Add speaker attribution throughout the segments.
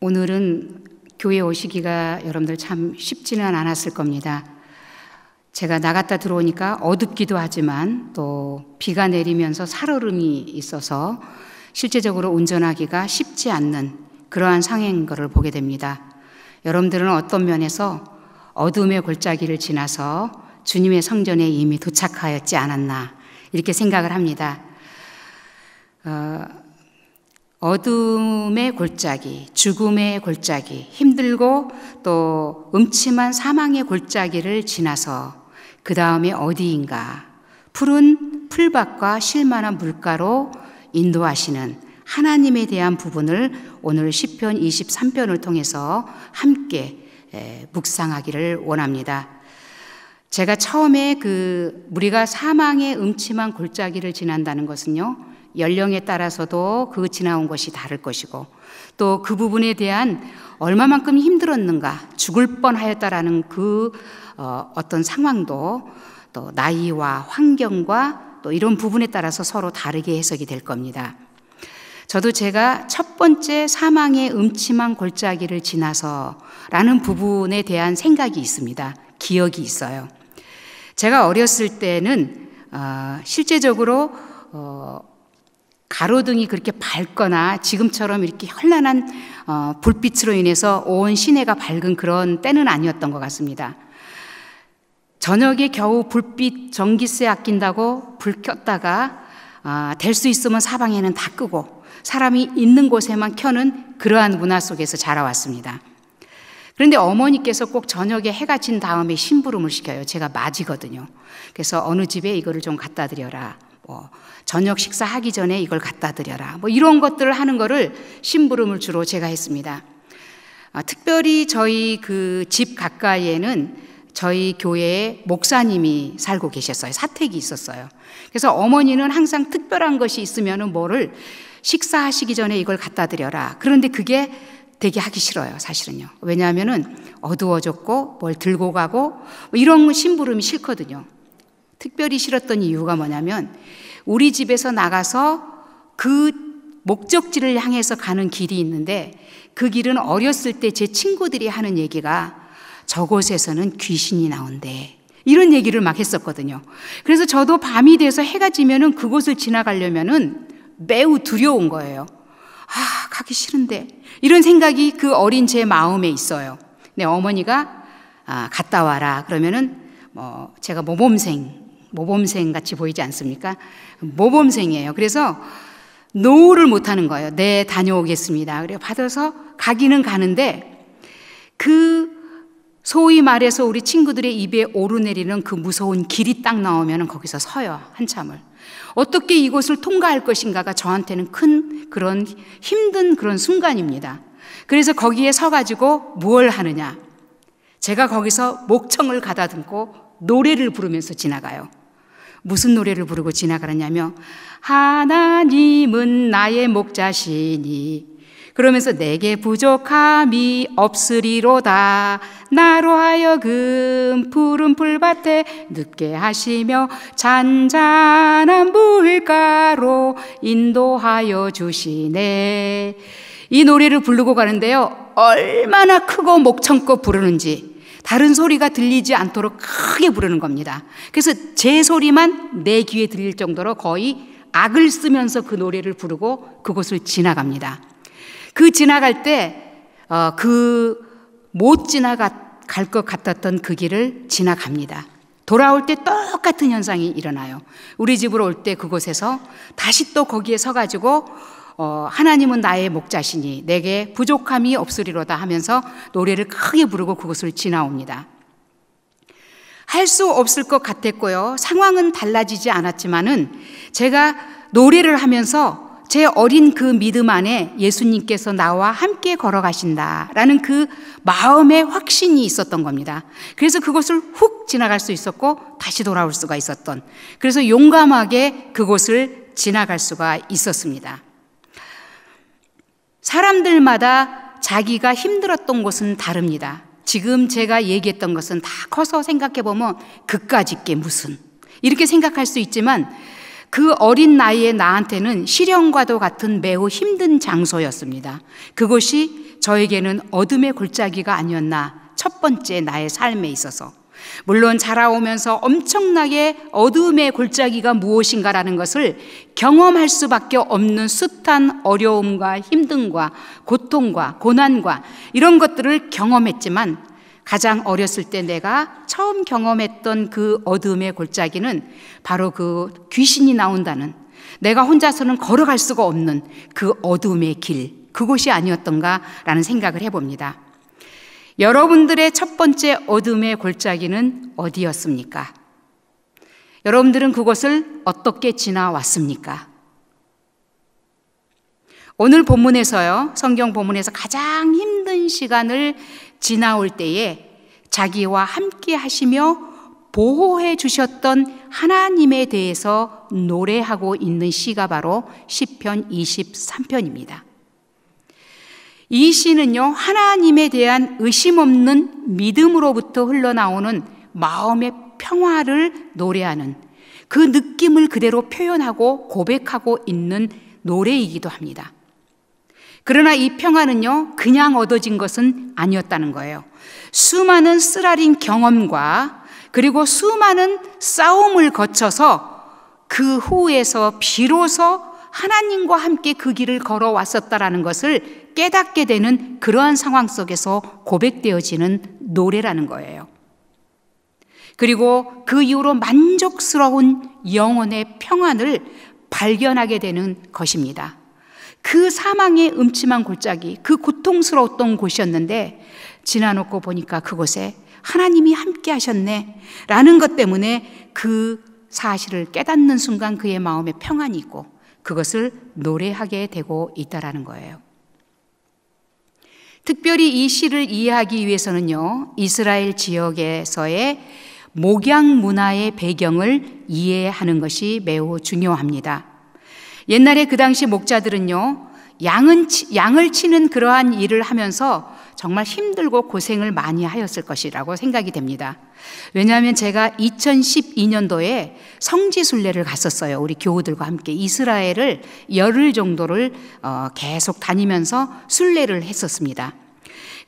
Speaker 1: 오늘은 교회 오시기가 여러분들 참 쉽지는 않았을 겁니다. 제가 나갔다 들어오니까 어둡기도 하지만 또 비가 내리면서 살얼음이 있어서 실제적으로 운전하기가 쉽지 않는 그러한 상황인 것을 보게 됩니다. 여러분들은 어떤 면에서 어둠의 골짜기를 지나서 주님의 성전에 이미 도착하였지 않았나 이렇게 생각을 합니다. 어, 어둠의 골짜기, 죽음의 골짜기, 힘들고 또 음침한 사망의 골짜기를 지나서 그 다음에 어디인가 푸른 풀밭과 실만한 물가로 인도하시는 하나님에 대한 부분을 오늘 10편 23편을 통해서 함께 묵상하기를 원합니다. 제가 처음에 그 우리가 사망의 음침한 골짜기를 지난다는 것은요. 연령에 따라서도 그 지나온 것이 다를 것이고 또 그 부분에 대한 얼마만큼 힘들었는가 죽을 뻔하였다라는 그 어, 어떤 상황도 또 나이와 환경과 또 이런 부분에 따라서 서로 다르게 해석이 될 겁니다. 저도 제가 첫 번째 사망의 음침한 골짜기를 지나서라는 부분에 대한 생각이 있습니다. 기억이 있어요. 제가 어렸을 때는 어, 실제적으로 어, 가로등이 그렇게 밝거나 지금처럼 이렇게 현란한 어, 불빛으로 인해서 온 시내가 밝은 그런 때는 아니었던 것 같습니다. 저녁에 겨우 불빛 전기세 아낀다고 불 켰다가 아, 될수 있으면 사방에는 다 끄고 사람이 있는 곳에만 켜는 그러한 문화 속에서 자라왔습니다. 그런데 어머니께서 꼭 저녁에 해가 진 다음에 심부름을 시켜요. 제가 맞이거든요. 그래서 어느 집에 이거를 좀 갖다 드려라. 뭐 저녁 식사하기 전에 이걸 갖다 드려라. 뭐 이런 것들을 하는 거를 심부름을 주로 제가 했습니다. 아, 특별히 저희 그 집 가까이에는 저희 교회에 목사님이 살고 계셨어요. 사택이 있었어요. 그래서 어머니는 항상 특별한 것이 있으면 뭐를 식사하시기 전에 이걸 갖다 드려라. 그런데 그게 되게 하기 싫어요, 사실은요. 왜냐하면은 어두워졌고 뭘 들고 가고 뭐 이런 심부름이 싫거든요. 특별히 싫었던 이유가 뭐냐면 우리 집에서 나가서 그 목적지를 향해서 가는 길이 있는데 그 길은 어렸을 때 제 친구들이 하는 얘기가 저곳에서는 귀신이 나온대. 이런 얘기를 막 했었거든요. 그래서 저도 밤이 돼서 해가 지면은 그곳을 지나가려면은 매우 두려운 거예요. 아, 가기 싫은데. 이런 생각이 그 어린 제 마음에 있어요. 네, 어머니가 아, 갔다 와라. 그러면은 뭐 제가 모범생, 모범생 같이 보이지 않습니까? 모범생이에요. 그래서 노를 못 하는 거예요. 네, 다녀오겠습니다. 그래 받아서 가기는 가는데 그 소위 말해서 우리 친구들의 입에 오르내리는 그 무서운 길이 딱 나오면 거기서 서요. 한참을. 어떻게 이곳을 통과할 것인가가 저한테는 큰 그런 힘든 그런 순간입니다. 그래서 거기에 서가지고 무 하느냐. 제가 거기서 목청을 가다듬고 노래를 부르면서 지나가요. 무슨 노래를 부르고 지나가느냐며 하나님은 나의 목자시니 그러면서 내게 부족함이 없으리로다. 나로 하여금 푸른 풀밭에 늦게 하시며 잔잔한 물가로 인도하여 주시네. 이 노래를 부르고 가는데요. 얼마나 크고 목청껏 부르는지 다른 소리가 들리지 않도록 크게 부르는 겁니다. 그래서 제 소리만 내 귀에 들릴 정도로 거의 악을 쓰면서 그 노래를 부르고 그곳을 지나갑니다. 그 지나갈 때그 어, 못 지나갈 것 같았던 그 길을 지나갑니다. 돌아올 때 똑같은 현상이 일어나요. 우리 집으로 올 때 그곳에서 다시 또 거기에 서가지고 어, 하나님은 나의 목자시니 내게 부족함이 없으리로다 하면서 노래를 크게 부르고 그곳을 지나옵니다. 할 수 없을 것 같았고요. 상황은 달라지지 않았지만은 제가 노래를 하면서 제 어린 그 믿음 안에 예수님께서 나와 함께 걸어가신다라는 그 마음의 확신이 있었던 겁니다. 그래서 그것을 훅 지나갈 수 있었고 다시 돌아올 수가 있었던 그래서 용감하게 그곳을 지나갈 수가 있었습니다. 사람들마다 자기가 힘들었던 곳은 다릅니다. 지금 제가 얘기했던 것은 다 커서 생각해 보면 그까짓 게 무슨 이렇게 생각할 수 있지만 그 어린 나이에 나한테는 시련과도 같은 매우 힘든 장소였습니다. 그것이 저에게는 어둠의 골짜기가 아니었나 첫 번째 나의 삶에 있어서 물론 자라오면서 엄청나게 어둠의 골짜기가 무엇인가라는 것을 경험할 수밖에 없는 숱한 어려움과 힘듦과 고통과 고난과 이런 것들을 경험했지만 가장 어렸을 때 내가 처음 경험했던 그 어둠의 골짜기는 바로 그 귀신이 나온다는 내가 혼자서는 걸어갈 수가 없는 그 어둠의 길, 그곳이 아니었던가라는 생각을 해봅니다. 여러분들의 첫 번째 어둠의 골짜기는 어디였습니까? 여러분들은 그것을 어떻게 지나왔습니까? 오늘 본문에서요, 성경 본문에서 가장 힘든 시간을 지나올 때에 자기와 함께 하시며 보호해 주셨던 하나님에 대해서 노래하고 있는 시가 바로 시편 23편입니다. 이 시는요, 하나님에 대한 의심 없는 믿음으로부터 흘러나오는 마음의 평화를 노래하는 그 느낌을 그대로 표현하고 고백하고 있는 노래이기도 합니다. 그러나 이 평화는요, 그냥 얻어진 것은 아니었다는 거예요. 수많은 쓰라린 경험과 그리고 수많은 싸움을 거쳐서 그 후에서 비로소 하나님과 함께 그 길을 걸어왔었다라는 것을 깨닫게 되는 그러한 상황 속에서 고백되어지는 노래라는 거예요. 그리고 그 이후로 만족스러운 영혼의 평안을 발견하게 되는 것입니다. 그 사망의 음침한 골짜기, 그 고통스러웠던 곳이었는데 지나놓고 보니까 그곳에 하나님이 함께 하셨네. 라는 것 때문에 그 사실을 깨닫는 순간 그의 마음에 평안이 있고 그것을 노래하게 되고 있다라는 거예요. 특별히 이 시를 이해하기 위해서는요, 이스라엘 지역에서의 목양 문화의 배경을 이해하는 것이 매우 중요합니다. 옛날에 그 당시 목자들은요, 양은, 양을 치는 그러한 일을 하면서 정말 힘들고 고생을 많이 하였을 것이라고 생각이 됩니다. 왜냐하면 제가 2012년도에 성지순례를 갔었어요. 우리 교우들과 함께 이스라엘을 열흘 정도를 어, 계속 다니면서 순례를 했었습니다.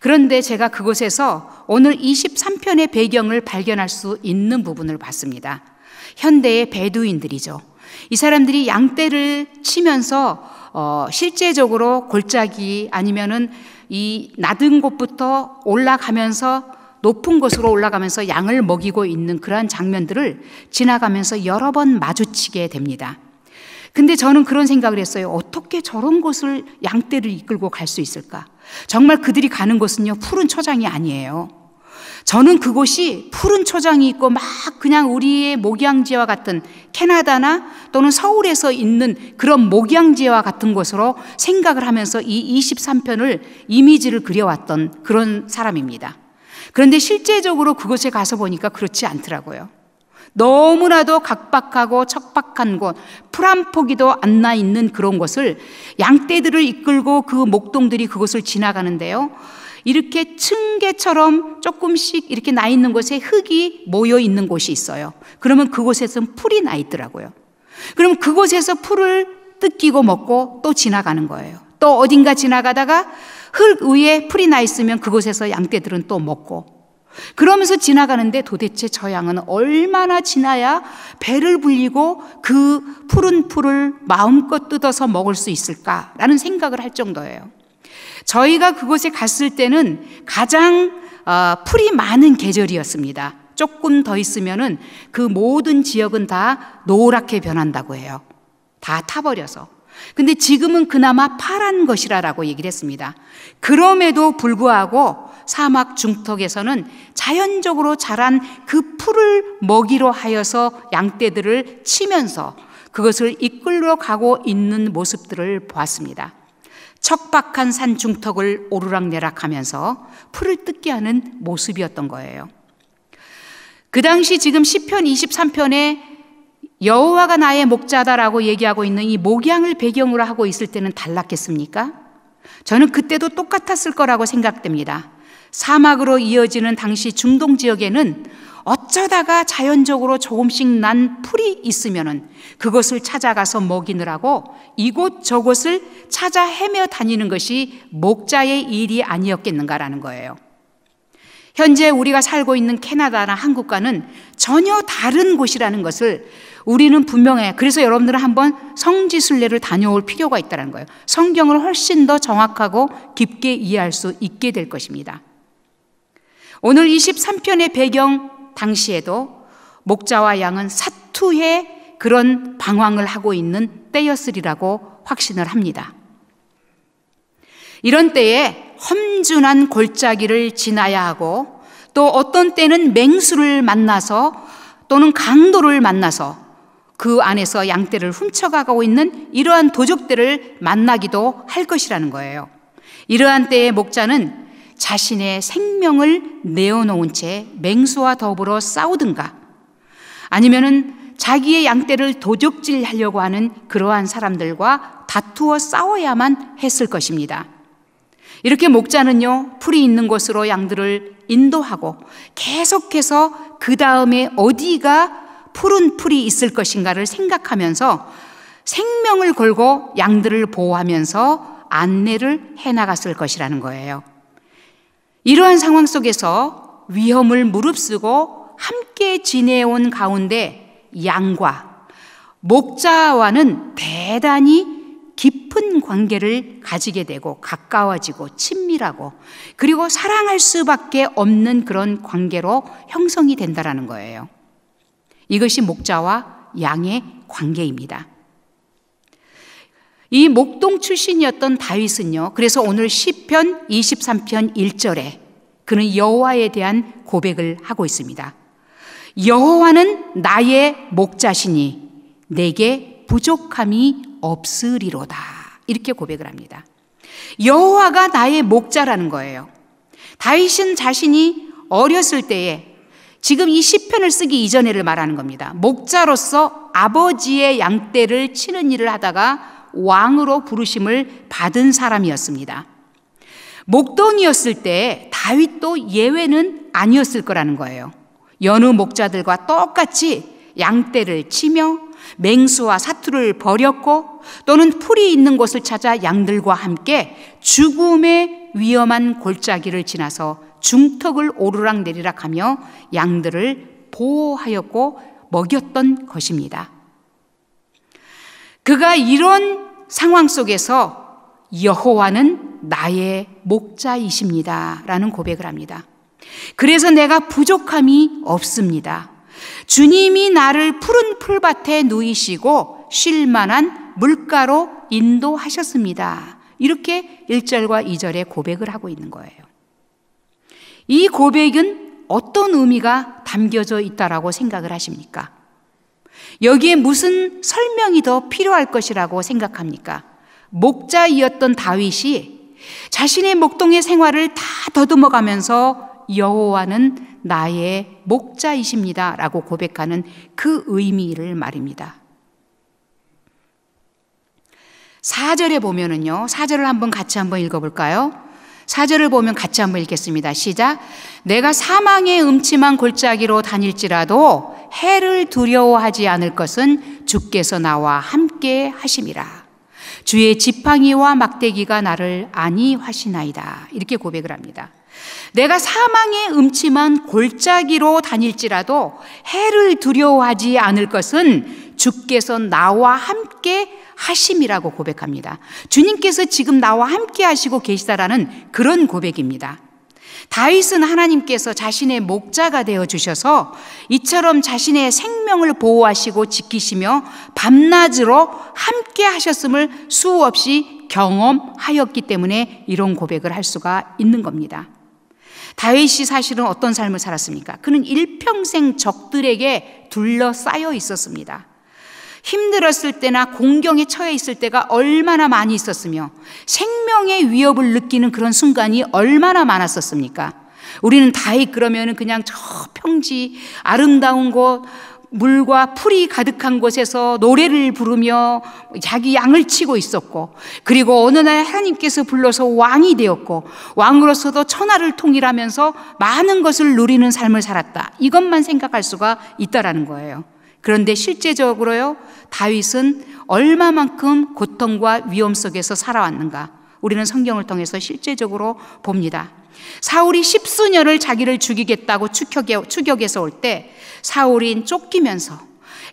Speaker 1: 그런데 제가 그곳에서 오늘 23편의 배경을 발견할 수 있는 부분을 봤습니다. 현대의 베두인들이죠. 이 사람들이 양떼를 치면서 어, 실제적으로 골짜기 아니면은 이 낮은 곳부터 올라가면서 높은 곳으로 올라가면서 양을 먹이고 있는 그러한 장면들을 지나가면서 여러 번 마주치게 됩니다. 근데 저는 그런 생각을 했어요. 어떻게 저런 곳을 양떼를 이끌고 갈 수 있을까? 정말 그들이 가는 곳은요, 푸른 초장이 아니에요. 저는 그곳이 푸른 초장이 있고 막 그냥 우리의 목양지와 같은 캐나다나 또는 서울에서 있는 그런 목양지와 같은 곳으로 생각을 하면서 이 23편을 이미지를 그려왔던 그런 사람입니다. 그런데 실제적으로 그곳에 가서 보니까 그렇지 않더라고요. 너무나도 각박하고 척박한 곳, 풀 한 포기도 안 나 있는 그런 곳을 양떼들을 이끌고 그 목동들이 그곳을 지나가는데요. 이렇게 층계처럼 조금씩 이렇게 나 있는 곳에 흙이 모여 있는 곳이 있어요. 그러면 그곳에선 풀이 나 있더라고요. 그럼 그곳에서 풀을 뜯기고 먹고 또 지나가는 거예요. 또 어딘가 지나가다가 흙 위에 풀이 나 있으면 그곳에서 양떼들은 또 먹고 그러면서 지나가는데 도대체 저 양은 얼마나 지나야 배를 불리고 그 푸른 풀을 마음껏 뜯어서 먹을 수 있을까라는 생각을 할 정도예요. 저희가 그곳에 갔을 때는 가장 어, 풀이 많은 계절이었습니다. 조금 더 있으면은 그 모든 지역은 다 노랗게 변한다고 해요. 다 타버려서. 근데 지금은 그나마 파란 것이라라고 얘기를 했습니다. 그럼에도 불구하고 사막 중턱에서는 자연적으로 자란 그 풀을 먹이로 하여서 양떼들을 치면서 그것을 이끌러 가고 있는 모습들을 보았습니다. 척박한 산 중턱을 오르락내락 하면서 풀을 뜯게 하는 모습이었던 거예요. 그 당시 지금 10편 23편에 여호와가 나의 목자다라고 얘기하고 있는 이 목양을 배경으로 하고 있을 때는 달랐겠습니까? 저는 그때도 똑같았을 거라고 생각됩니다. 사막으로 이어지는 당시 중동 지역에는 어쩌다가 자연적으로 조금씩 난 풀이 있으면 그것을 찾아가서 먹이느라고 이곳 저곳을 찾아 헤며 다니는 것이 목자의 일이 아니었겠는가라는 거예요. 현재 우리가 살고 있는 캐나다나 한국과는 전혀 다른 곳이라는 것을 우리는 분명해. 그래서 여러분들은 한번 성지순례를 다녀올 필요가 있다는 거예요. 성경을 훨씬 더 정확하고 깊게 이해할 수 있게 될 것입니다. 오늘 23편의 배경 당시에도 목자와 양은 사투에 그런 방황을 하고 있는 때였으리라고 확신을 합니다. 이런 때에 험준한 골짜기를 지나야 하고 또 어떤 때는 맹수를 만나서 또는 강도를 만나서 그 안에서 양떼를 훔쳐가고 있는 이러한 도적들을 만나기도 할 것이라는 거예요. 이러한 때의 목자는 자신의 생명을 내어놓은 채 맹수와 더불어 싸우든가 아니면은 자기의 양떼를 도적질하려고 하는 그러한 사람들과 다투어 싸워야만 했을 것입니다. 이렇게 목자는요, 풀이 있는 곳으로 양들을 인도하고 계속해서 그 다음에 어디가 푸른 풀이 있을 것인가를 생각하면서 생명을 걸고 양들을 보호하면서 안내를 해나갔을 것이라는 거예요. 이러한 상황 속에서 위험을 무릅쓰고 함께 지내온 가운데 양과 목자와는 대단히 깊은 관계를 가지게 되고 가까워지고 친밀하고 그리고 사랑할 수밖에 없는 그런 관계로 형성이 된다라는 거예요. 이것이 목자와 양의 관계입니다. 이 목동 출신이었던 다윗은요. 그래서 오늘 시편 23편 1절에 그는 여호와에 대한 고백을 하고 있습니다. 여호와는 나의 목자시니 내게 부족함이 없으리로다. 이렇게 고백을 합니다. 여호와가 나의 목자라는 거예요. 다윗은 자신이 어렸을 때에 지금 이 시편을 쓰기 이전에를 말하는 겁니다. 목자로서 아버지의 양떼를 치는 일을 하다가 왕으로 부르심을 받은 사람이었습니다. 목동이었을 때 다윗도 예외는 아니었을 거라는 거예요. 여느 목자들과 똑같이 양떼를 치며 맹수와 사투를 벌였고 또는 풀이 있는 곳을 찾아 양들과 함께 죽음의 위험한 골짜기를 지나서 중턱을 오르락내리락 하며 양들을 보호하였고 먹였던 것입니다. 그가 이런 상황 속에서 여호와는 나의 목자이십니다. 라는 고백을 합니다. 그래서 내가 부족함이 없습니다. 주님이 나를 푸른 풀밭에 누이시고 쉴 만한 물가로 인도하셨습니다. 이렇게 1절과 2절에 고백을 하고 있는 거예요. 이 고백은 어떤 의미가 담겨져 있다라고 생각을 하십니까? 여기에 무슨 설명이 더 필요할 것이라고 생각합니까? 목자이었던 다윗이 자신의 목동의 생활을 다 더듬어 가면서 여호와는 나의 목자이십니다. 라고 고백하는 그 의미를 말입니다. 4절에 보면은요, 4절을 한번 같이 한번 읽어볼까요? 사절을 보면 같이 한번 읽겠습니다. 시작. 내가 사망의 음침한 골짜기로 다닐지라도 해를 두려워하지 않을 것은 주께서 나와 함께 하심이라. 주의 지팡이와 막대기가 나를 안위하시나이다. 이렇게 고백을 합니다. 내가 사망의 음침한 골짜기로 다닐지라도 해를 두려워하지 않을 것은 주께서 나와 함께 하심이라고 고백합니다. 주님께서 지금 나와 함께 하시고 계시다라는 그런 고백입니다. 다윗은 하나님께서 자신의 목자가 되어 주셔서 이처럼 자신의 생명을 보호하시고 지키시며 밤낮으로 함께 하셨음을 수없이 경험하였기 때문에 이런 고백을 할 수가 있는 겁니다. 다윗이 사실은 어떤 삶을 살았습니까? 그는 일평생 적들에게 둘러싸여 있었습니다. 힘들었을 때나 공경에 처해 있을 때가 얼마나 많이 있었으며 생명의 위협을 느끼는 그런 순간이 얼마나 많았었습니까? 우리는 다이 그러면 그냥 저 평지 아름다운 곳 물과 풀이 가득한 곳에서 노래를 부르며 자기 양을 치고 있었고 그리고 어느 날 하나님께서 불러서 왕이 되었고 왕으로서도 천하를 통일하면서 많은 것을 누리는 삶을 살았다. 이것만 생각할 수가 있다라는 거예요. 그런데 실제적으로요, 다윗은 얼마만큼 고통과 위험 속에서 살아왔는가 우리는 성경을 통해서 실제적으로 봅니다. 사울이 십수년을 자기를 죽이겠다고 추격해서 올 때 사울인 쫓기면서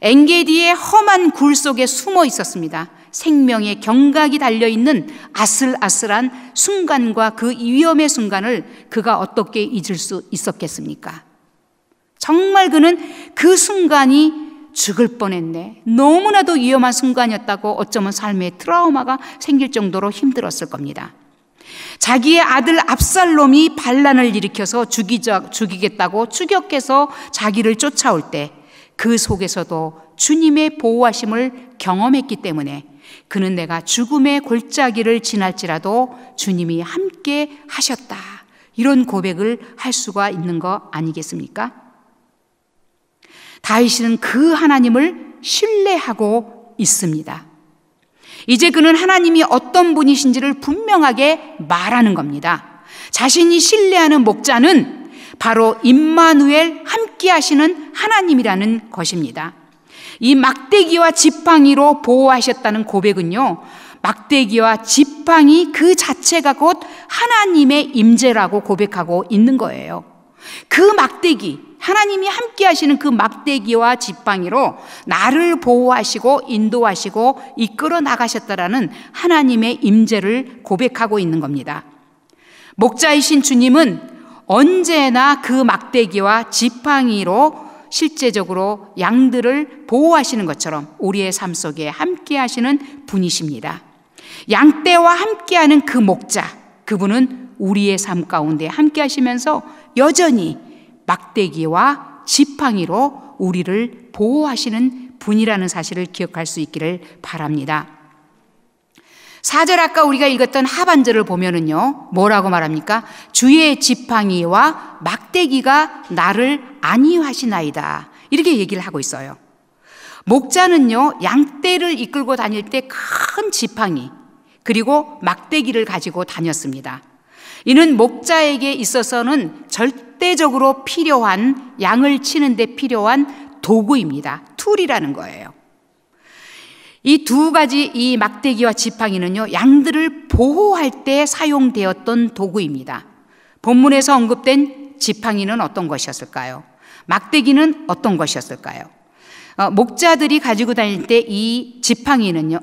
Speaker 1: 엔게디의 험한 굴 속에 숨어 있었습니다. 생명의 경각이 달려있는 아슬아슬한 순간과 그 위험의 순간을 그가 어떻게 잊을 수 있었겠습니까? 정말 그는 그 순간이 죽을 뻔했네. 너무나도 위험한 순간이었다고 어쩌면 삶의 트라우마가 생길 정도로 힘들었을 겁니다. 자기의 아들 압살롬이 반란을 일으켜서 죽이자, 죽이겠다고 추격해서 자기를 쫓아올 때 그 속에서도 주님의 보호하심을 경험했기 때문에 그는 내가 죽음의 골짜기를 지날지라도 주님이 함께 하셨다. 이런 고백을 할 수가 있는 거 아니겠습니까? 다윗은 그 하나님을 신뢰하고 있습니다. 이제 그는 하나님이 어떤 분이신지를 분명하게 말하는 겁니다. 자신이 신뢰하는 목자는 바로 임마누엘 함께 하시는 하나님이라는 것입니다. 이 막대기와 지팡이로 보호하셨다는 고백은요. 막대기와 지팡이 그 자체가 곧 하나님의 임재라고 고백하고 있는 거예요. 그 막대기, 하나님이 함께 하시는 그 막대기와 지팡이로 나를 보호하시고 인도하시고 이끌어 나가셨다라는 하나님의 임재를 고백하고 있는 겁니다. 목자이신 주님은 언제나 그 막대기와 지팡이로 실제적으로 양들을 보호하시는 것처럼 우리의 삶 속에 함께 하시는 분이십니다. 양떼와 함께하는 그 목자, 그분은 우리의 삶 가운데 함께 하시면서 여전히 막대기와 지팡이로 우리를 보호하시는 분이라는 사실을 기억할 수 있기를 바랍니다. 4절 아까 우리가 읽었던 하반절을 보면은요, 뭐라고 말합니까? 주의 지팡이와 막대기가 나를 안위하시나이다. 이렇게 얘기를 하고 있어요. 목자는요, 양떼를 이끌고 다닐 때 큰 지팡이, 그리고 막대기를 가지고 다녔습니다. 이는 목자에게 있어서는 절대 절대적으로 필요한 양을 치는데 필요한 도구입니다. 툴이라는 거예요. 이 두 가지 이 막대기와 지팡이는요, 양들을 보호할 때 사용되었던 도구입니다. 본문에서 언급된 지팡이는 어떤 것이었을까요? 막대기는 어떤 것이었을까요? 어, 목자들이 가지고 다닐 때 이 지팡이는요,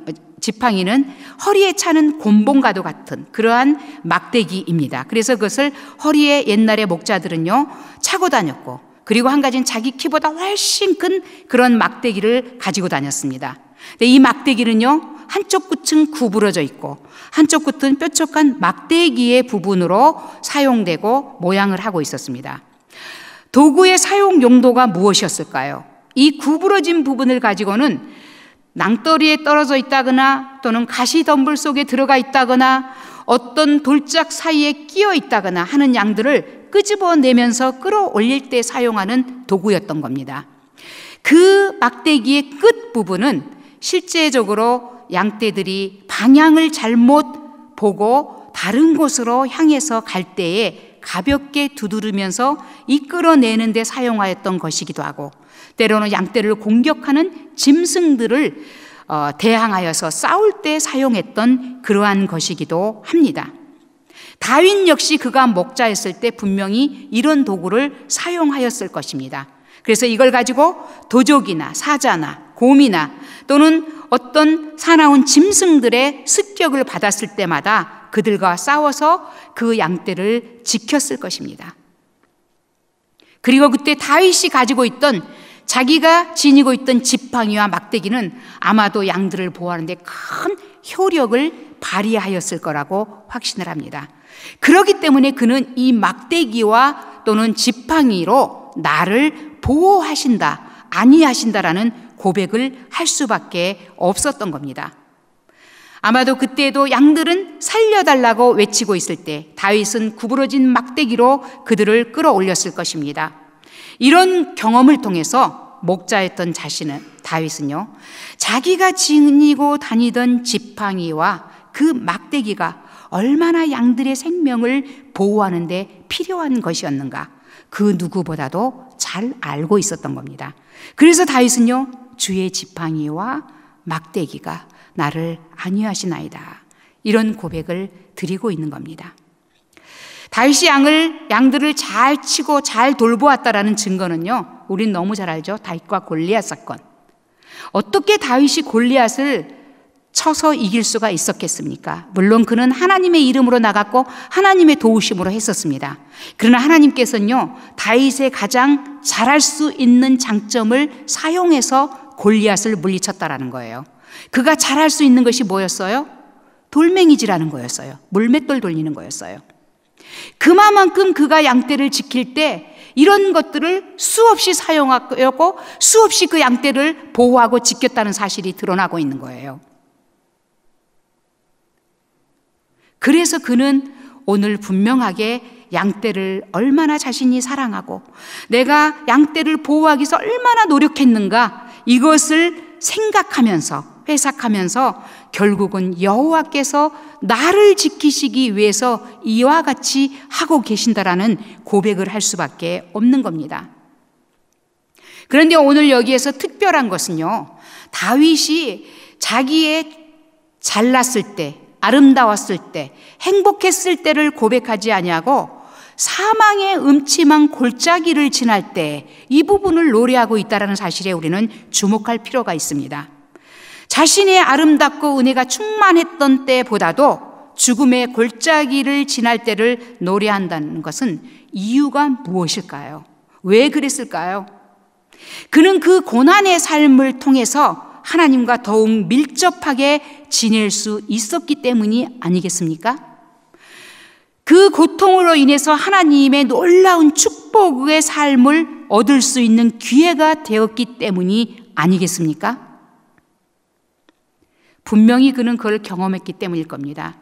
Speaker 1: 지팡이는 허리에 차는 곤봉과도 같은 그러한 막대기입니다. 그래서 그것을 허리에 옛날의 목자들은요 차고 다녔고 그리고 한 가지는 자기 키보다 훨씬 큰 그런 막대기를 가지고 다녔습니다. 근데 이 막대기는요 한쪽 끝은 구부러져 있고 한쪽 끝은 뾰족한 막대기의 부분으로 사용되고 모양을 하고 있었습니다. 도구의 사용 용도가 무엇이었을까요? 이 구부러진 부분을 가지고는 낭떠리에 떨어져 있다거나 또는 가시덤불 속에 들어가 있다거나 어떤 돌짝 사이에 끼어 있다거나 하는 양들을 끄집어내면서 끌어올릴 때 사용하는 도구였던 겁니다. 그 막대기의 끝부분은 실제적으로 양떼들이 방향을 잘못 보고 다른 곳으로 향해서 갈 때에 가볍게 두드리면서 이끌어내는 데 사용하였던 것이기도 하고 때로는 양떼를 공격하는 짐승들을 어, 대항하여서 싸울 때 사용했던 그러한 것이기도 합니다. 다윈 역시 그가 목자였을 때 분명히 이런 도구를 사용하였을 것입니다. 그래서 이걸 가지고 도적이나 사자나 곰이나 또는 어떤 사나운 짐승들의 습격을 받았을 때마다 그들과 싸워서 그 양떼를 지켰을 것입니다. 그리고 그때 다윗이 가지고 있던 자기가 지니고 있던 지팡이와 막대기는 아마도 양들을 보호하는데 큰 효력을 발휘하였을 거라고 확신을 합니다. 그러기 때문에 그는 이 막대기와 또는 지팡이로 나를 보호하신다, 아니하신다라는 고백을 할 수밖에 없었던 겁니다. 아마도 그때도 양들은 살려달라고 외치고 있을 때 다윗은 구부러진 막대기로 그들을 끌어올렸을 것입니다. 이런 경험을 통해서 목자였던 자신은 다윗은요. 자기가 지니고 다니던 지팡이와 그 막대기가 얼마나 양들의 생명을 보호하는 데 필요한 것이었는가 그 누구보다도 잘 알고 있었던 겁니다. 그래서 다윗은요. 주의 지팡이와 막대기가 나를 안위하시나이다. 이런 고백을 드리고 있는 겁니다. 다윗이 양을 양들을 잘 치고 잘 돌보았다라는 증거는요. 우린 너무 잘 알죠. 다윗과 골리앗 사건. 어떻게 다윗이 골리앗을 쳐서 이길 수가 있었겠습니까? 물론 그는 하나님의 이름으로 나갔고 하나님의 도우심으로 했었습니다. 그러나 하나님께서는요, 다윗의 가장 잘할 수 있는 장점을 사용해서 골리앗을 물리쳤다라는 거예요. 그가 잘할 수 있는 것이 뭐였어요? 돌멩이지라는 거였어요. 물맷돌 돌리는 거였어요. 그만큼 그가 양떼를 지킬 때 이런 것들을 수없이 사용하고 수없이 그 양떼를 보호하고 지켰다는 사실이 드러나고 있는 거예요. 그래서 그는 오늘 분명하게 양떼를 얼마나 자신이 사랑하고 내가 양떼를 보호하기 위해서 얼마나 노력했는가 이것을 생각하면서 회삭하면서 결국은 여호와께서 나를 지키시기 위해서 이와 같이 하고 계신다라는 고백을 할 수밖에 없는 겁니다. 그런데 오늘 여기에서 특별한 것은요. 다윗이 자기의 잘났을 때, 아름다웠을 때, 행복했을 때를 고백하지 아니하고 사망의 음침한 골짜기를 지날 때 이 부분을 노래하고 있다라는 사실에 우리는 주목할 필요가 있습니다. 자신의 아름답고 은혜가 충만했던 때보다도 죽음의 골짜기를 지날 때를 노래한다는 것은 이유가 무엇일까요? 왜 그랬을까요? 그는 그 고난의 삶을 통해서 하나님과 더욱 밀접하게 지낼 수 있었기 때문이 아니겠습니까? 그 고통으로 인해서 하나님의 놀라운 축복의 삶을 얻을 수 있는 기회가 되었기 때문이 아니겠습니까? 분명히 그는 그걸 경험했기 때문일 겁니다.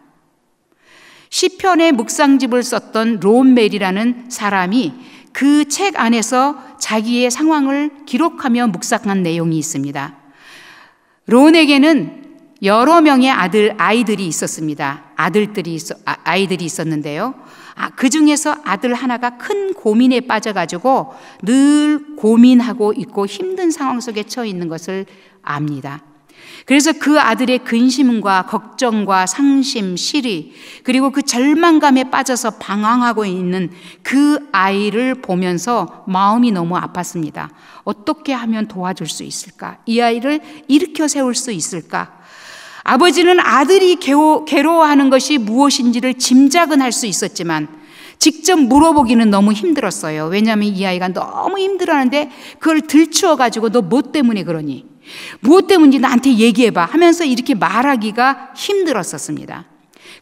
Speaker 1: 시편의 묵상집을 썼던 론 멜이라는 사람이 그 책 안에서 자기의 상황을 기록하며 묵상한 내용이 있습니다. 론에게는 여러 명의 아들 아이들이 있었습니다. 아들들이 있어, 아, 아이들이 있었는데요. 아, 그 중에서 아들 하나가 큰 고민에 빠져가지고 늘 고민하고 있고 힘든 상황 속에 처해 있는 것을 압니다. 그래서 그 아들의 근심과 걱정과 상심, 시리, 그리고 그 절망감에 빠져서 방황하고 있는 그 아이를 보면서 마음이 너무 아팠습니다. 어떻게 하면 도와줄 수 있을까? 이 아이를 일으켜 세울 수 있을까? 아버지는 아들이 괴로, 괴로워하는 것이 무엇인지를 짐작은 할 수 있었지만 직접 물어보기는 너무 힘들었어요. 왜냐하면 이 아이가 너무 힘들어하는데 그걸 들추어 가지고 너 뭐 때문에 그러니? 무엇 때문인지 나한테 얘기해봐 하면서 이렇게 말하기가 힘들었었습니다.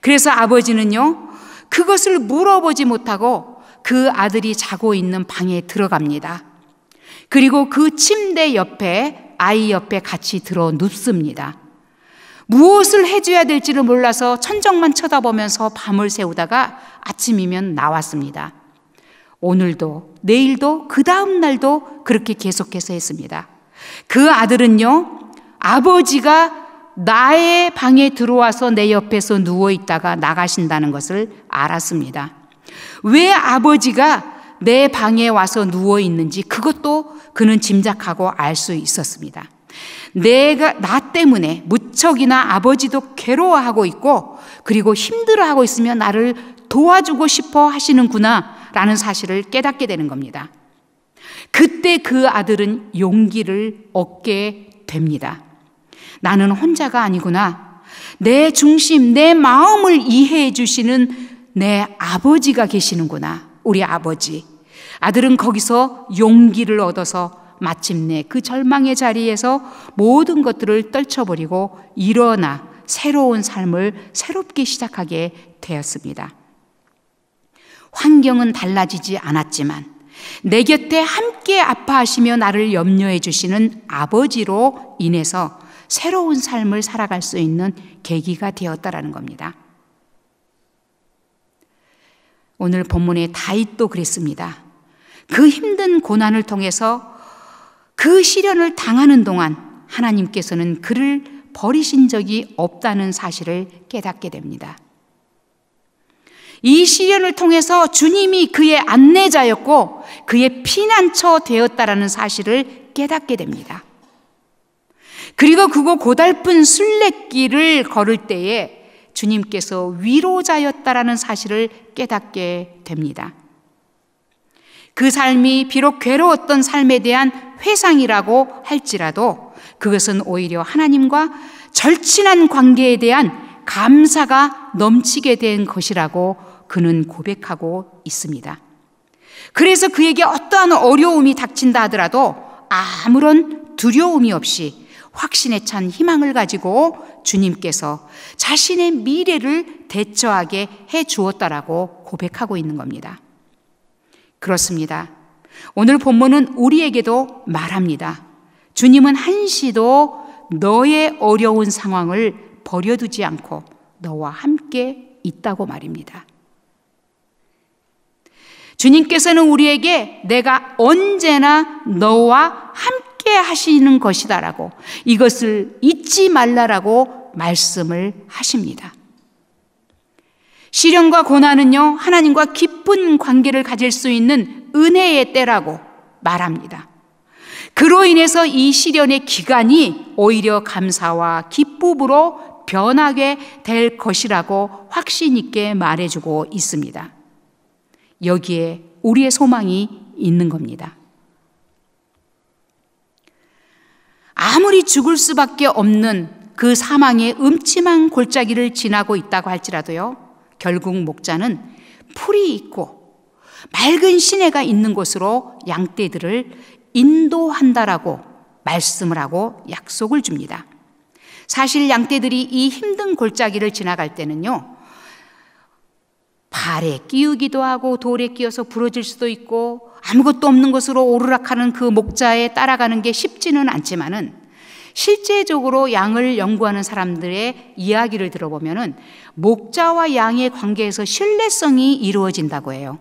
Speaker 1: 그래서 아버지는요, 그것을 물어보지 못하고 그 아들이 자고 있는 방에 들어갑니다. 그리고 그 침대 옆에 아이 옆에 같이 들어 눕습니다. 무엇을 해줘야 될지를 몰라서 천정만 쳐다보면서 밤을 새우다가 아침이면 나왔습니다. 오늘도, 내일도, 그 다음날도 그렇게 계속해서 했습니다. 그 아들은요, 아버지가 나의 방에 들어와서 내 옆에서 누워 있다가 나가신다는 것을 알았습니다. 왜 아버지가 내 방에 와서 누워 있는지 그것도 그는 짐작하고 알 수 있었습니다. 내가 나 때문에 무척이나 아버지도 괴로워하고 있고 그리고 힘들어하고 있으면 나를 도와주고 싶어 하시는구나라는 사실을 깨닫게 되는 겁니다. 그때 그 아들은 용기를 얻게 됩니다. 나는 혼자가 아니구나. 내 중심, 내 마음을 이해해 주시는 내 아버지가 계시는구나. 우리 아버지. 아들은 거기서 용기를 얻어서 마침내 그 절망의 자리에서 모든 것들을 떨쳐버리고 일어나 새로운 삶을 새롭게 시작하게 되었습니다. 환경은 달라지지 않았지만 내 곁에 함께 아파하시며 나를 염려해 주시는 아버지로 인해서 새로운 삶을 살아갈 수 있는 계기가 되었다라는 겁니다. 오늘 본문의 다윗도 그랬습니다. 그 힘든 고난을 통해서 그 시련을 당하는 동안 하나님께서는 그를 버리신 적이 없다는 사실을 깨닫게 됩니다. 이 시련을 통해서 주님이 그의 안내자였고 그의 피난처 되었다라는 사실을 깨닫게 됩니다. 그리고 그곳 고달픈 순례길을 걸을 때에 주님께서 위로자였다라는 사실을 깨닫게 됩니다. 그 삶이 비록 괴로웠던 삶에 대한 회상이라고 할지라도 그것은 오히려 하나님과 절친한 관계에 대한 감사가 넘치게 된 것이라고 그는 고백하고 있습니다. 그래서 그에게 어떠한 어려움이 닥친다 하더라도 아무런 두려움이 없이 확신에 찬 희망을 가지고 주님께서 자신의 미래를 대처하게 해 주었다라고 고백하고 있는 겁니다. 그렇습니다. 오늘 본문은 우리에게도 말합니다. 주님은 한시도 너의 어려운 상황을 버려두지 않고 너와 함께 있다고 말입니다. 주님께서는 우리에게 내가 언제나 너와 함께 하시는 것이다라고 이것을 잊지 말라라고 말씀을 하십니다. 시련과 고난은요, 하나님과 깊은 관계를 가질 수 있는 은혜의 때라고 말합니다. 그로 인해서 이 시련의 기간이 오히려 감사와 기쁨으로 변하게 될 것이라고 확신 있게 말해주고 있습니다. 여기에 우리의 소망이 있는 겁니다. 아무리 죽을 수밖에 없는 그 사망의 음침한 골짜기를 지나고 있다고 할지라도요, 결국 목자는 풀이 있고 맑은 시내가 있는 곳으로 양떼들을 인도한다라고 말씀을 하고 약속을 줍니다. 사실 양떼들이 이 힘든 골짜기를 지나갈 때는요, 발에 끼우기도 하고 돌에 끼어서 부러질 수도 있고 아무것도 없는 것으로 오르락하는 그 목자에 따라가는 게 쉽지는 않지만은 실제적으로 양을 연구하는 사람들의 이야기를 들어보면은 목자와 양의 관계에서 신뢰성이 이루어진다고 해요.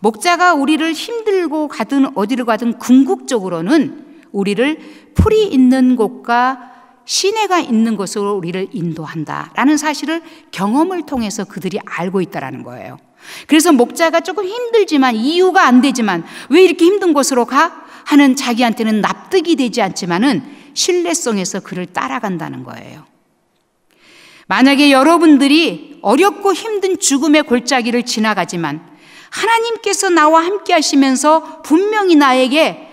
Speaker 1: 목자가 우리를 힘들고 가든 어디를 가든 궁극적으로는 우리를 풀이 있는 곳과 시내가 있는 곳으로 우리를 인도한다라는 사실을 경험을 통해서 그들이 알고 있다라는 거예요. 그래서 목자가 조금 힘들지만 이유가 안 되지만 왜 이렇게 힘든 곳으로 가 하는 자기한테는 납득이 되지 않지만은 신뢰성에서 그를 따라간다는 거예요. 만약에 여러분들이 어렵고 힘든 죽음의 골짜기를 지나가지만 하나님께서 나와 함께 하시면서 분명히 나에게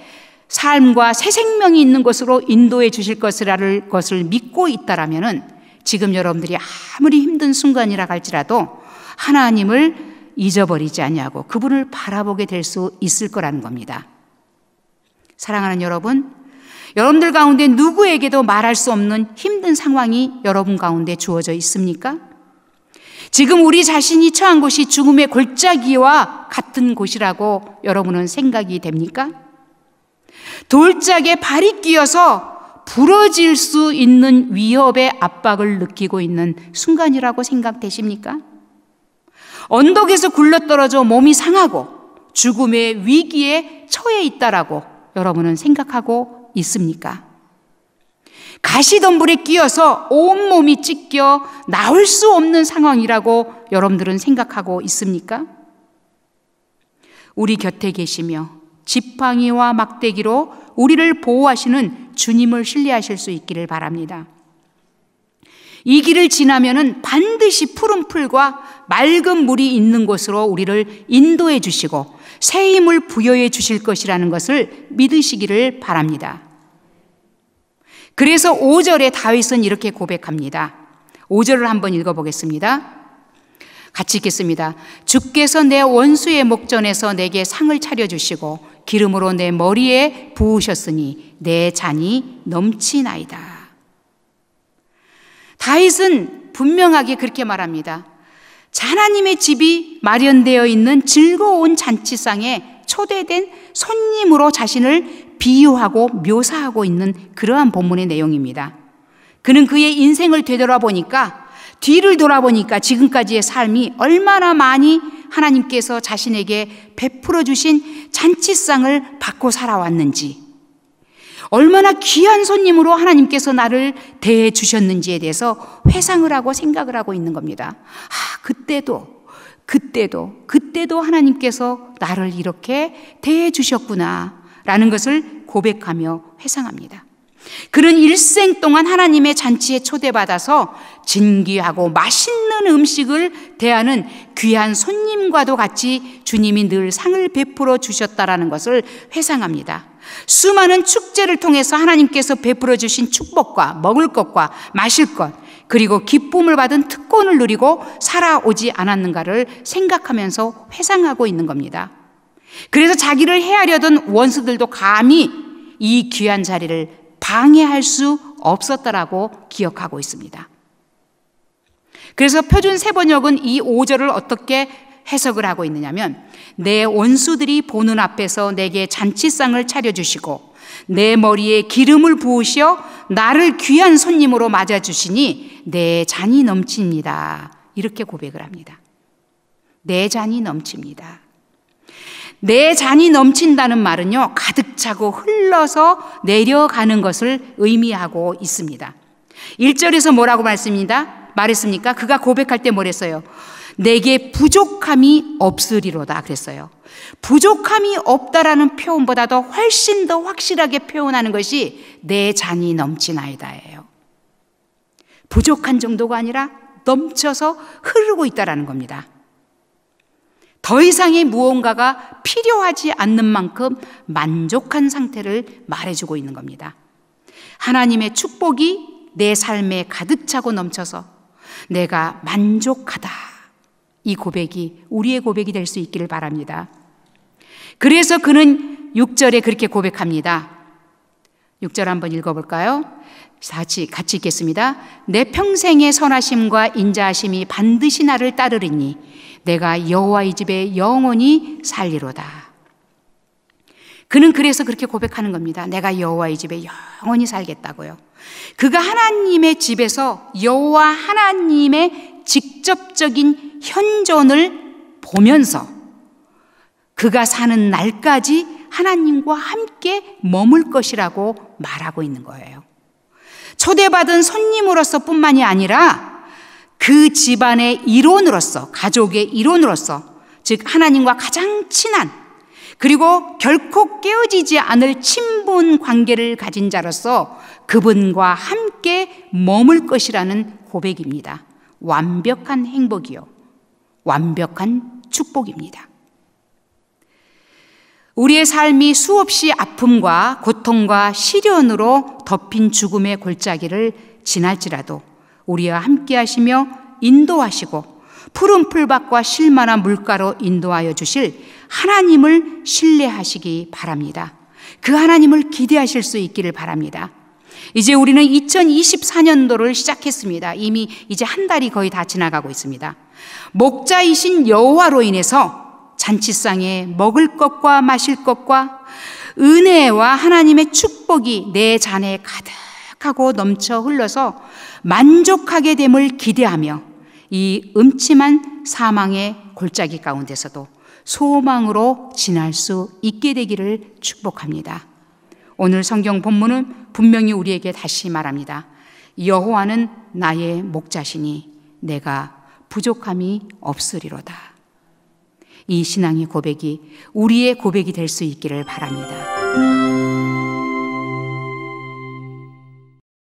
Speaker 1: 삶과 새 생명이 있는 곳으로 인도해 주실 것이라를 것을 믿고 있다라면 지금 여러분들이 아무리 힘든 순간이라 할지라도 하나님을 잊어버리지 아니하고 그분을 바라보게 될 수 있을 거라는 겁니다. 사랑하는 여러분, 여러분들 가운데 누구에게도 말할 수 없는 힘든 상황이 여러분 가운데 주어져 있습니까? 지금 우리 자신이 처한 곳이 죽음의 골짜기와 같은 곳이라고 여러분은 생각이 됩니까? 돌짝에 발이 끼어서 부러질 수 있는 위협의 압박을 느끼고 있는 순간이라고 생각되십니까? 언덕에서 굴러떨어져 몸이 상하고 죽음의 위기에 처해 있다라고 여러분은 생각하고 있습니까? 가시덤불에 끼어서 온몸이 찢겨 나올 수 없는 상황이라고 여러분들은 생각하고 있습니까? 우리 곁에 계시며 지팡이와 막대기로 우리를 보호하시는 주님을 신뢰하실 수 있기를 바랍니다. 이 길을 지나면은 반드시 푸른 풀과 맑은 물이 있는 곳으로 우리를 인도해 주시고 새 힘을 부여해 주실 것이라는 것을 믿으시기를 바랍니다. 그래서 5절에 다윗은 이렇게 고백합니다. 5절을 한번 읽어 보겠습니다. 같이 읽겠습니다. 주께서 내 원수의 목전에서 내게 상을 차려 주시고 기름으로 내 머리에 부으셨으니 내 잔이 넘치나이다. 다윗은 분명하게 그렇게 말합니다. 하나님의 집이 마련되어 있는 즐거운 잔치상에 초대된 손님으로 자신을 비유하고 묘사하고 있는 그러한 본문의 내용입니다. 그는 그의 인생을 되돌아보니까 뒤를 돌아보니까 지금까지의 삶이 얼마나 많이 하나님께서 자신에게 베풀어 주신 잔치상을 받고 살아왔는지, 얼마나 귀한 손님으로 하나님께서 나를 대해 주셨는지에 대해서 회상을 하고 생각을 하고 있는 겁니다. 아, 그때도, 그때도, 그때도 하나님께서 나를 이렇게 대해 주셨구나. 라는 것을 고백하며 회상합니다. 그는 일생 동안 하나님의 잔치에 초대받아서 진귀하고 맛있는 음식을 대하는 귀한 손님과도 같이 주님이 늘 상을 베풀어 주셨다라는 것을 회상합니다. 수많은 축제를 통해서 하나님께서 베풀어 주신 축복과 먹을 것과 마실 것, 그리고 기쁨을 받은 특권을 누리고 살아오지 않았는가를 생각하면서 회상하고 있는 겁니다. 그래서 자기를 헤아려던 원수들도 감히 이 귀한 자리를 방해할 수 없었다라고 기억하고 있습니다. 그래서 표준 세번역은 이 5절을 어떻게 해석을 하고 있느냐면 내 원수들이 보는 앞에서 내게 잔치상을 차려주시고 내 머리에 기름을 부으시어 나를 귀한 손님으로 맞아주시니 내 잔이 넘칩니다. 이렇게 고백을 합니다. 내 잔이 넘칩니다. 내 잔이 넘친다는 말은요, 가득 차고 흘러서 내려가는 것을 의미하고 있습니다. 1절에서 뭐라고 말씀입니다? 말했습니까? 그가 고백할 때 뭐랬어요? 내게 부족함이 없으리로다 그랬어요. 부족함이 없다라는 표현보다 더 훨씬 더 확실하게 표현하는 것이 내 잔이 넘치나이다예요. 부족한 정도가 아니라 넘쳐서 흐르고 있다라는 겁니다. 더 이상의 무언가가 필요하지 않는 만큼 만족한 상태를 말해주고 있는 겁니다. 하나님의 축복이 내 삶에 가득 차고 넘쳐서 내가 만족하다. 이 고백이 우리의 고백이 될 수 있기를 바랍니다. 그래서 그는 6절에 그렇게 고백합니다. 6절 한번 읽어볼까요? 같이, 같이 읽겠습니다. 내 평생의 선하심과 인자하심이 반드시 나를 따르리니 내가 여호와 의 집에 영원히 살리로다. 그는 그래서 그렇게 고백하는 겁니다. 내가 여호와 이 집에 영원히 살겠다고요. 그가 하나님의 집에서 여호와 하나님의 직접적인 현존을 보면서 그가 사는 날까지 하나님과 함께 머물 것이라고 말하고 있는 거예요. 초대받은 손님으로서 뿐만이 아니라 그 집안의 일원으로서, 가족의 일원으로서, 즉, 하나님과 가장 친한, 그리고 결코 깨어지지 않을 친분 관계를 가진 자로서 그분과 함께 머물 것이라는 고백입니다. 완벽한 행복이요. 완벽한 축복입니다. 우리의 삶이 수없이 아픔과 고통과 시련으로 덮인 죽음의 골짜기를 지날지라도 우리와 함께 하시며 인도하시고 푸른 풀밭과 실만한 물가로 인도하여 주실 하나님을 신뢰하시기 바랍니다. 그 하나님을 기대하실 수 있기를 바랍니다. 이제 우리는 2024년도를 시작했습니다. 이미 이제 한 달이 거의 다 지나가고 있습니다. 목자이신 여호와로 인해서 잔치상에 먹을 것과 마실 것과 은혜와 하나님의 축복이 내 잔에 가득 하고 넘쳐 흘러서 만족하게 됨을 기대하며 이 음침한 사망의 골짜기 가운데서도 소망으로 지날 수 있게 되기를 축복합니다. 오늘 성경 본문은 분명히 우리에게 다시 말합니다. 여호와는 나의 목자시니 내가 부족함이 없으리로다. 이 신앙의 고백이 우리의 고백이 될 수 있기를 바랍니다.